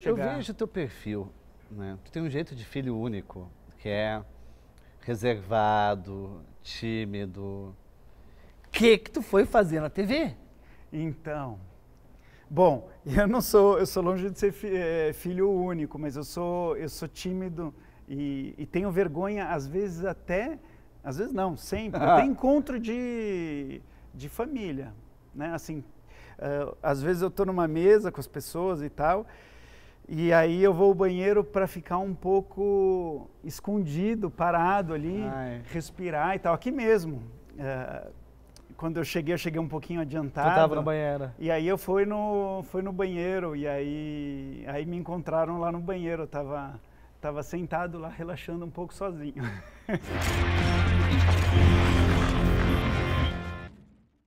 Chegar. Eu vejo teu perfil, né? Tu tem um jeito de filho único, que é reservado, tímido. O que que tu foi fazer na TV? Então, bom, eu não sou, eu sou longe de ser fi, é, filho único, mas eu sou, eu sou tímido e, e, tenho vergonha às vezes até, às vezes não, sempre, ah. até encontro de, de família, né? Assim, uh, às vezes eu estou numa mesa com as pessoas e tal. E aí eu vou ao banheiro para ficar um pouco escondido, parado ali, Ai. respirar e tal. Aqui mesmo. É, quando eu cheguei, eu cheguei um pouquinho adiantado. Tu tava no banheiro. E aí eu fui no, fui no banheiro e aí, aí me encontraram lá no banheiro. Eu tava, tava sentado lá, relaxando um pouco sozinho.